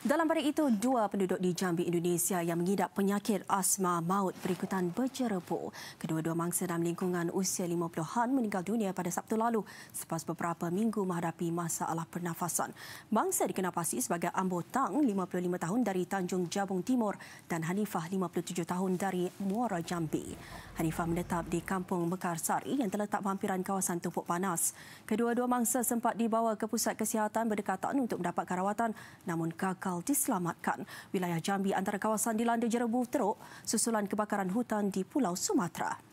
Dalam hari itu, dua penduduk di Jambi Indonesia yang mengidap penyakit asma maut berikutan bercerepu. Kedua-dua mangsa dalam lingkungan usia 50-an meninggal dunia pada Sabtu lalu selepas beberapa minggu menghadapi masalah pernafasan. Mangsa dikenal pasti sebagai Ambo Tang, 55 tahun dari Tanjung Jabung Timur dan Hanifah, 57 tahun dari Muara Jambi. Hanifah menetap di Kampung Mekarsari yang terletak hampiran kawasan Tumpuk Panas. Kedua-dua mangsa sempat dibawa ke pusat kesihatan berdekatan untuk mendapatkan rawatan namun kakak bakal diselamatkan. Wilayah Jambi antara kawasan dilanda jerebu teruk susulan kebakaran hutan di Pulau Sumatera.